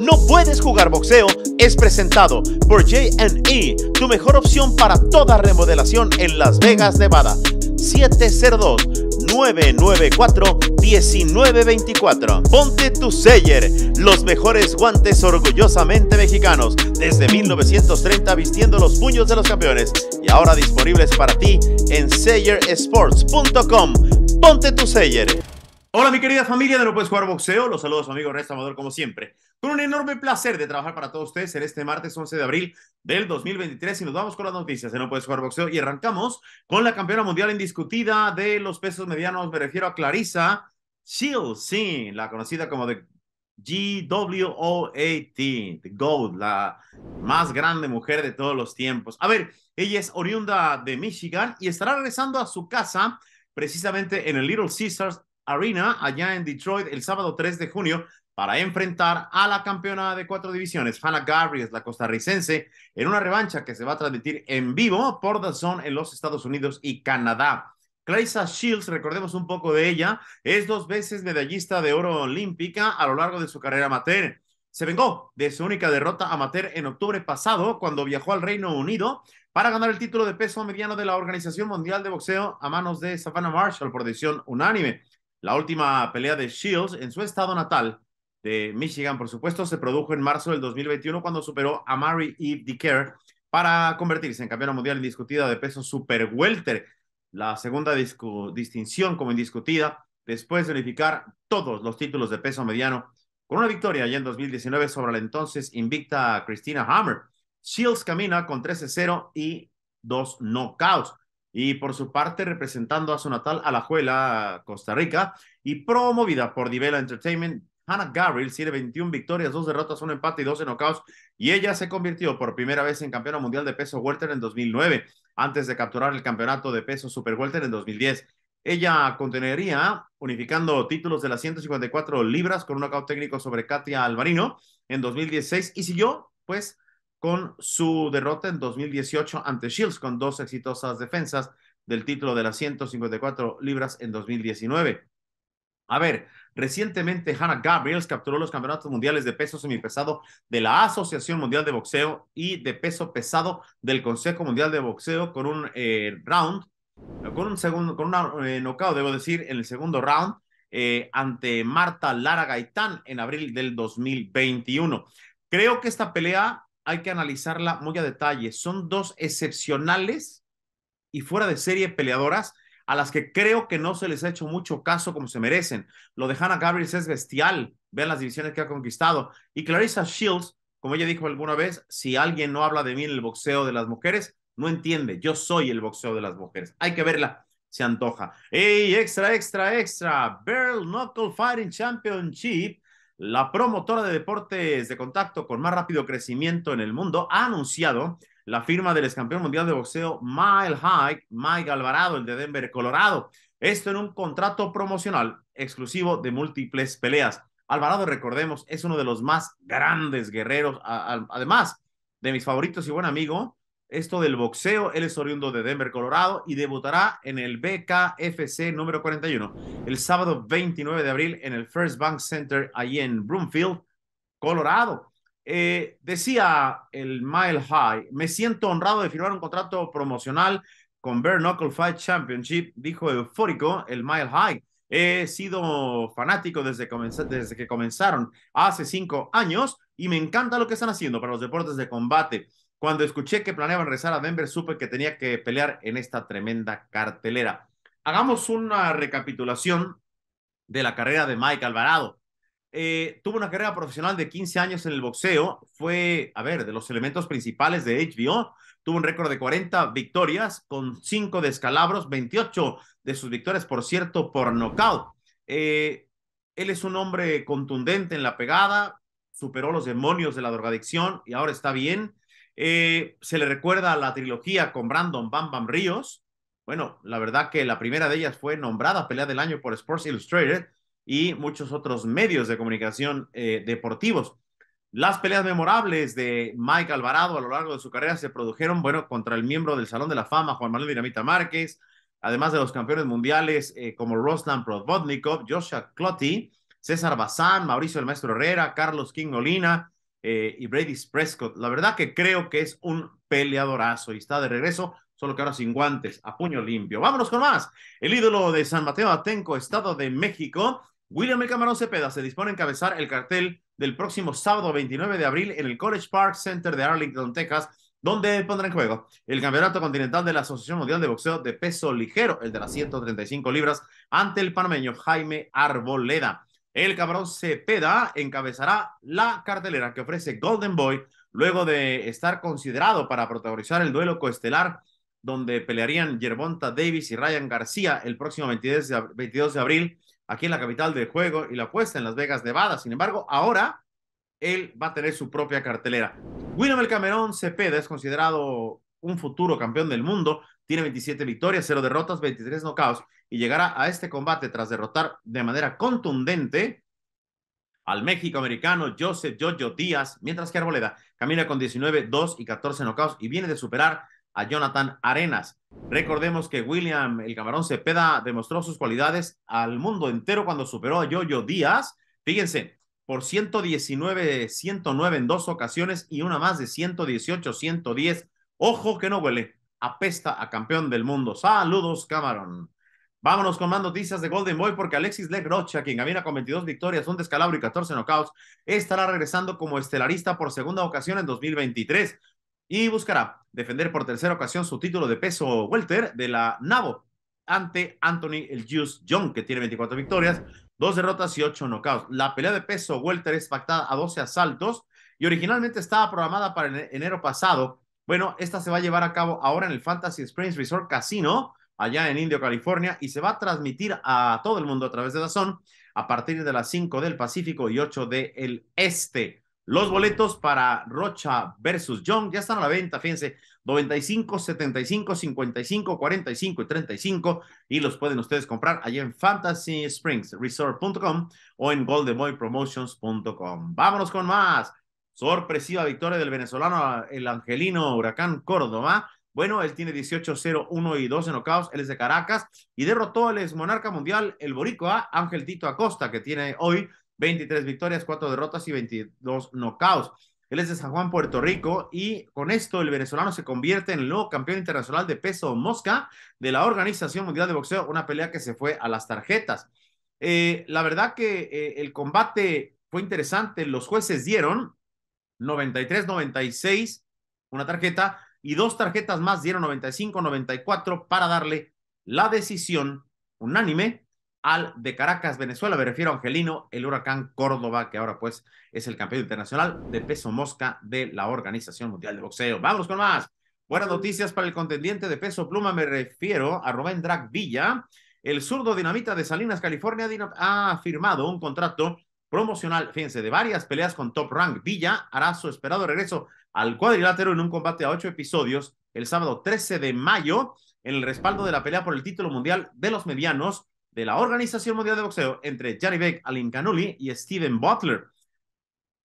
No puedes jugar boxeo es presentado por JE, tu mejor opción para toda remodelación en Las Vegas, Nevada. 702-994-1924. Ponte tu Seller, los mejores guantes orgullosamente mexicanos, desde 1930 vistiendo los puños de los campeones y ahora disponibles para ti en sellersports.com. Ponte tu Seller. Hola mi querida familia de No Puedes Jugar Boxeo, los saludos amigos amigo Ernesto Amador como siempre, con un enorme placer de trabajar para todos ustedes en este martes 11 de abril del 2023 y nos vamos con las noticias de No Puedes Jugar Boxeo y arrancamos con la campeona mundial indiscutida de los pesos medianos, me refiero a Clarissa Shields, sí, la conocida como The GWOAT, The Gold, la más grande mujer de todos los tiempos. A ver, ella es oriunda de Michigan y estará regresando a su casa precisamente en el Little Caesars Arena allá en Detroit el sábado 3 de junio para enfrentar a la campeona de cuatro divisiones, Fana Gabriel, la costarricense, en una revancha que se va a transmitir en vivo por The Zone en los Estados Unidos y Canadá. Claysa Shields, recordemos un poco de ella, es dos veces medallista de oro olímpica a lo largo de su carrera amateur. Se vengó de su única derrota amateur en octubre pasado cuando viajó al Reino Unido para ganar el título de peso mediano de la Organización Mundial de Boxeo a manos de Savannah Marshall por decisión unánime. La última pelea de Shields en su estado natal de Michigan, por supuesto, se produjo en marzo del 2021 cuando superó a Mary Eve decker para convertirse en campeona mundial indiscutida de peso super welter, la segunda distinción como indiscutida después de unificar todos los títulos de peso mediano con una victoria ya en 2019 sobre la entonces invicta Christina Hammer. Shields camina con 13-0 y dos knockouts. Y por su parte, representando a su natal Alajuela, Costa Rica, y promovida por Divela Entertainment, Hannah Gabriel tiene 21 victorias, 2 derrotas, 1 empate y 12 knockouts, y ella se convirtió por primera vez en campeona mundial de peso welter en 2009, antes de capturar el campeonato de peso super welter en 2010. Ella contenería, unificando títulos de las 154 libras con un knockout técnico sobre Katia Alvarino en 2016, y siguió, pues, con su derrota en 2018 ante Shields con dos exitosas defensas del título de las 154 libras en 2019. A ver, recientemente Hannah Gabriels capturó los campeonatos mundiales de peso semipesado de la Asociación Mundial de Boxeo y de peso pesado del Consejo Mundial de Boxeo con un eh, round, con un segundo, con un eh, debo decir, en el segundo round eh, ante Marta Lara Gaitán en abril del 2021. Creo que esta pelea hay que analizarla muy a detalle. Son dos excepcionales y fuera de serie peleadoras a las que creo que no se les ha hecho mucho caso como se merecen. Lo de Hannah Gabriels es bestial. Vean las divisiones que ha conquistado. Y Clarissa Shields, como ella dijo alguna vez, si alguien no habla de mí en el boxeo de las mujeres, no entiende. Yo soy el boxeo de las mujeres. Hay que verla. Se antoja. ¡Ey, extra, extra, extra! Barrel Knuckle Fighting Championship la promotora de deportes de contacto con más rápido crecimiento en el mundo ha anunciado la firma del ex campeón mundial de boxeo Mile High, Mike Alvarado, el de Denver, Colorado. Esto en un contrato promocional exclusivo de múltiples peleas. Alvarado, recordemos, es uno de los más grandes guerreros, además de mis favoritos y buen amigo, esto del boxeo. Él es oriundo de Denver, Colorado, y debutará en el BKFC número 41 el sábado 29 de abril en el First Bank Center, allí en Broomfield, Colorado. Eh, decía el Mile High, me siento honrado de firmar un contrato promocional con Bare Knuckle Fight Championship, dijo eufórico el Mile High. He sido fanático desde, desde que comenzaron hace cinco años y me encanta lo que están haciendo para los deportes de combate. Cuando escuché que planeaban rezar a Denver, supe que tenía que pelear en esta tremenda cartelera. Hagamos una recapitulación de la carrera de Mike Alvarado. Eh, tuvo una carrera profesional de 15 años en el boxeo, fue, a ver, de los elementos principales de HBO, tuvo un récord de 40 victorias con 5 descalabros, 28 de sus victorias, por cierto, por nocaut. Eh, él es un hombre contundente en la pegada, superó los demonios de la drogadicción y ahora está bien. Eh, se le recuerda la trilogía con Brandon Bam Bam Ríos. Bueno, la verdad que la primera de ellas fue nombrada pelea del año por Sports Illustrated y muchos otros medios de comunicación eh, deportivos. Las peleas memorables de Mike Alvarado a lo largo de su carrera se produjeron, bueno, contra el miembro del Salón de la Fama, Juan Manuel Dinamita Márquez, además de los campeones mundiales eh, como Roslan Provodnikov, Joshua Clotti, César Bazán, Mauricio el Maestro Herrera, Carlos King Olina, eh, y Brady Prescott. La verdad que creo que es un peleadorazo y está de regreso, solo que ahora sin guantes, a puño limpio. Vámonos con más. El ídolo de San Mateo Atenco, Estado de México, William El Camarón Cepeda, se dispone a encabezar el cartel del próximo sábado 29 de abril en el College Park Center de Arlington, Texas, donde pondrá en juego el Campeonato Continental de la Asociación Mundial de Boxeo de Peso Ligero, el de las 135 libras, ante el panameño Jaime Arboleda el cabrón Cepeda encabezará la cartelera que ofrece Golden Boy luego de estar considerado para protagonizar el duelo coestelar donde pelearían Yervonta Davis y Ryan García el próximo 22 de, abril aquí en la capital del juego y la apuesta en Las Vegas, Nevada. Sin embargo, ahora él va a tener su propia cartelera. William El Camerón Cepeda es considerado un futuro campeón del mundo, tiene 27 victorias, 0 derrotas, 23 nocaos y llegará a este combate tras derrotar de manera contundente al México-americano Joseph Jojo Díaz, mientras que Arboleda camina con 19, 2 y 14 nocaos y viene de superar a Jonathan Arenas. Recordemos que William el Camarón Cepeda demostró sus cualidades al mundo entero cuando superó a Jojo Díaz. Fíjense, por 119, 109 en dos ocasiones y una más de 118, 110. Ojo que no huele, apesta a campeón del mundo. Saludos, Camarón. Vámonos con más noticias de Golden Boy porque Alexis Legrocha, quien camina con 22 victorias, un descalabro y 14 knockouts, estará regresando como estelarista por segunda ocasión en 2023 y buscará defender por tercera ocasión su título de peso welter de la NABO ante Anthony el Juice Young, que tiene 24 victorias, dos derrotas y ocho knockouts. La pelea de peso welter es pactada a 12 asaltos y originalmente estaba programada para enero pasado. Bueno, esta se va a llevar a cabo ahora en el Fantasy Springs Resort Casino allá en Indio, California, y se va a transmitir a todo el mundo a través de Dazón a partir de las 5 del Pacífico y 8 del Este. Los boletos para Rocha versus Young ya están a la venta, fíjense, 95, 75, 55, 45 y 35 y los pueden ustedes comprar allí en Fantasy Resort.com o en goldenboypromotions.com. Vámonos con más. Sorpresiva victoria del venezolano, el angelino Huracán Córdoba bueno, él tiene 18-0-1 y 12 nocaos. él es de Caracas y derrotó al ex monarca mundial, el boricua Ángel Tito Acosta, que tiene hoy 23 victorias, 4 derrotas y 22 nocaos Él es de San Juan, Puerto Rico, y con esto el venezolano se convierte en el nuevo campeón internacional de peso mosca de la Organización Mundial de Boxeo, una pelea que se fue a las tarjetas. Eh, la verdad que eh, el combate fue interesante, los jueces dieron 93-96, una tarjeta, y dos tarjetas más dieron 95-94 para darle la decisión unánime al de Caracas, Venezuela. Me refiero a Angelino, el huracán Córdoba, que ahora pues es el campeón internacional de peso mosca de la Organización Mundial de Boxeo. Vamos con más. Buenas noticias para el contendiente de peso pluma, me refiero a Rubén Drag Villa. El zurdo dinamita de Salinas, California, ha firmado un contrato promocional, fíjense, de varias peleas con Top Rank. Villa hará su esperado regreso al cuadrilátero en un combate a ocho episodios el sábado 13 de mayo en el respaldo de la pelea por el título mundial de los medianos de la Organización Mundial de Boxeo entre jerry Beck, Alin Canuli y Steven Butler.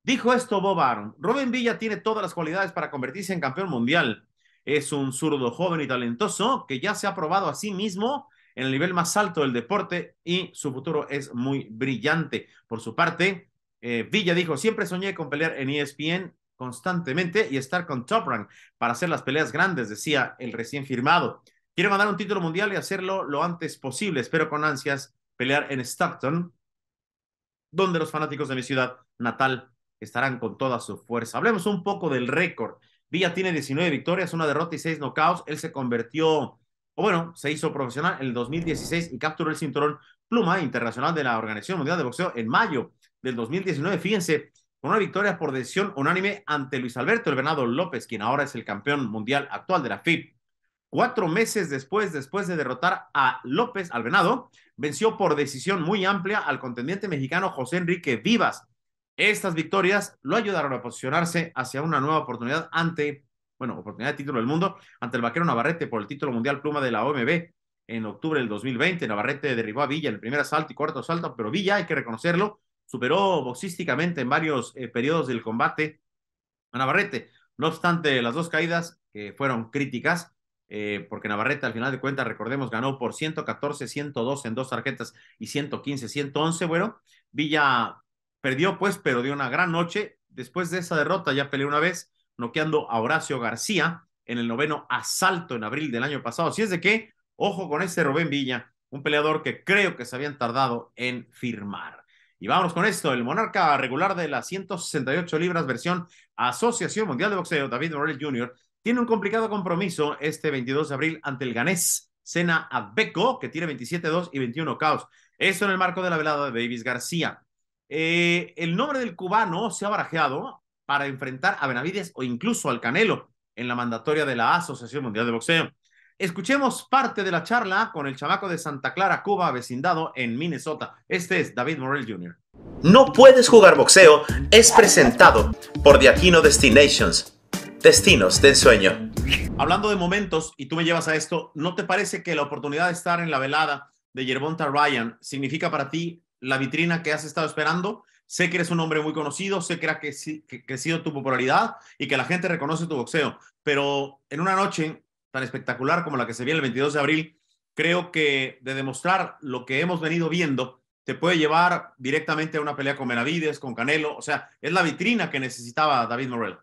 Dijo esto Bob Arum. Robin Villa tiene todas las cualidades para convertirse en campeón mundial. Es un zurdo joven y talentoso que ya se ha probado a sí mismo en el nivel más alto del deporte y su futuro es muy brillante. Por su parte, eh, Villa dijo, siempre soñé con pelear en ESPN constantemente y estar con Top Rank para hacer las peleas grandes, decía el recién firmado. Quiero ganar un título mundial y hacerlo lo antes posible. Espero con ansias pelear en Stockton, donde los fanáticos de mi ciudad natal estarán con toda su fuerza. Hablemos un poco del récord. Villa tiene 19 victorias, una derrota y 6 knockouts. Él se convirtió o bueno, se hizo profesional en el 2016 y capturó el cinturón pluma internacional de la Organización Mundial de Boxeo en mayo del 2019. Fíjense, con una victoria por decisión unánime ante Luis Alberto El Venado López, quien ahora es el campeón mundial actual de la FIB. Cuatro meses después, después de derrotar a López al venció por decisión muy amplia al contendiente mexicano José Enrique Vivas. Estas victorias lo ayudaron a posicionarse hacia una nueva oportunidad ante bueno, oportunidad de título del mundo ante el vaquero Navarrete por el título mundial pluma de la OMB en octubre del 2020. Navarrete derribó a Villa en el primer asalto y cuarto asalto, pero Villa, hay que reconocerlo, superó boxísticamente en varios eh, periodos del combate a Navarrete. No obstante, las dos caídas que fueron críticas, eh, porque Navarrete al final de cuentas, recordemos, ganó por 114, 102 en dos tarjetas y 115, 111. Bueno, Villa perdió pues, pero dio una gran noche. Después de esa derrota ya peleó una vez, noqueando a Horacio García en el noveno asalto en abril del año pasado. ...si es de que, ojo con ese Rubén Villa, un peleador que creo que se habían tardado en firmar. Y vámonos con esto, el monarca regular de las 168 libras versión Asociación Mundial de Boxeo, David Morel Jr., tiene un complicado compromiso este 22 de abril ante el ganés Sena Adbeco, que tiene 27-2 y 21 caos. Eso en el marco de la velada de Davis García. Eh, el nombre del cubano se ha barajeado para enfrentar a Benavides o incluso al Canelo en la mandatoria de la Asociación Mundial de Boxeo. Escuchemos parte de la charla con el chamaco de Santa Clara, Cuba, vecindado en Minnesota. Este es David Morrell Jr. No puedes jugar boxeo es presentado por Diaquino Destinations, destinos de ensueño. Hablando de momentos, y tú me llevas a esto, ¿no te parece que la oportunidad de estar en la velada de Yerbonta Ryan significa para ti la vitrina que has estado esperando? Sé que eres un hombre muy conocido, sé que ha crecido tu popularidad y que la gente reconoce tu boxeo, pero en una noche tan espectacular como la que se vio el 22 de abril, creo que de demostrar lo que hemos venido viendo, te puede llevar directamente a una pelea con Benavides, con Canelo, o sea, es la vitrina que necesitaba David Morel.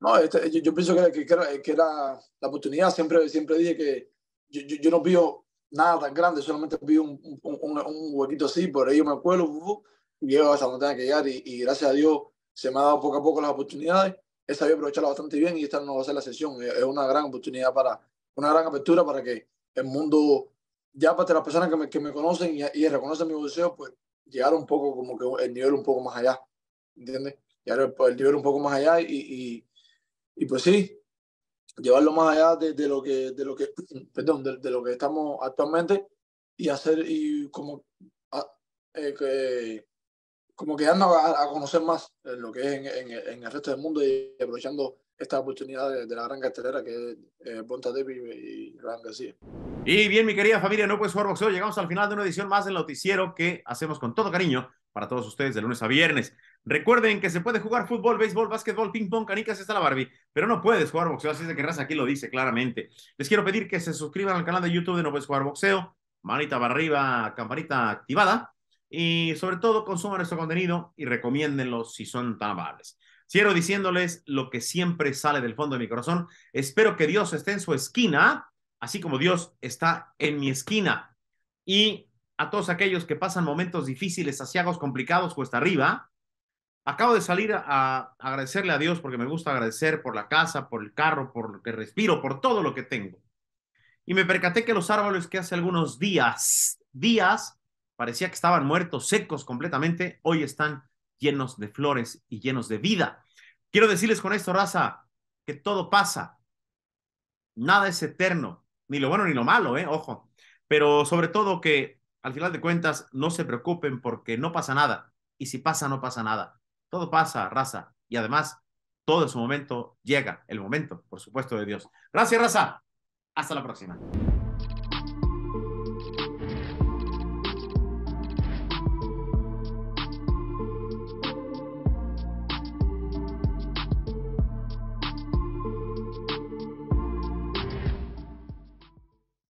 No, este, yo, pienso que, que, era, la oportunidad, siempre, siempre dije que yo, no pido nada tan grande, solamente vi un, un, huequito así, por ahí yo me acuerdo llevo a donde tenga que llegar y, gracias a Dios se me han dado poco a poco las oportunidades. He sabido aprovecharla bastante bien y esta no va a ser la sesión. Es una gran oportunidad para, una gran apertura para que el mundo, ya para las personas que me, que me conocen y, y, reconocen mi deseo pues llegar un poco como que el nivel un poco más allá. ¿Entiendes? el, el nivel un poco más allá y, y, pues sí, llevarlo más allá de, lo que de lo que perdón de, lo que estamos actualmente y hacer y como ah, eh, que como que a, conocer más eh, lo que es en, el resto del mundo y aprovechando esta oportunidad de, la gran cartelera que es eh, y, y Y bien, mi querida familia, no puedes jugar boxeo. Llegamos al final de una edición más del noticiero que hacemos con todo cariño para todos ustedes de lunes a viernes. Recuerden que se puede jugar fútbol, béisbol, básquetbol, ping pong, canicas, está la Barbie, pero no puedes jugar boxeo, así es de que Raza aquí lo dice claramente. Les quiero pedir que se suscriban al canal de YouTube de No Puedes Jugar Boxeo, manita para arriba, campanita activada, y sobre todo consuman nuestro contenido y recomiéndenlo si son tan amables. Cierro diciéndoles lo que siempre sale del fondo de mi corazón. Espero que Dios esté en su esquina, así como Dios está en mi esquina. Y a todos aquellos que pasan momentos difíciles, asiagos, complicados, cuesta arriba, acabo de salir a agradecerle a Dios porque me gusta agradecer por la casa, por el carro, por lo que respiro, por todo lo que tengo. Y me percaté que los árboles que hace algunos días, días, parecía que estaban muertos, secos completamente, hoy están llenos de flores y llenos de vida. Quiero decirles con esto, raza, que todo pasa, nada es eterno, ni lo bueno ni lo malo, ¿eh? ojo, pero sobre todo que al final de cuentas no se preocupen porque no pasa nada, y si pasa, no pasa nada. Todo pasa, raza, y además todo en su momento llega, el momento, por supuesto, de Dios. Gracias, raza. Hasta la próxima.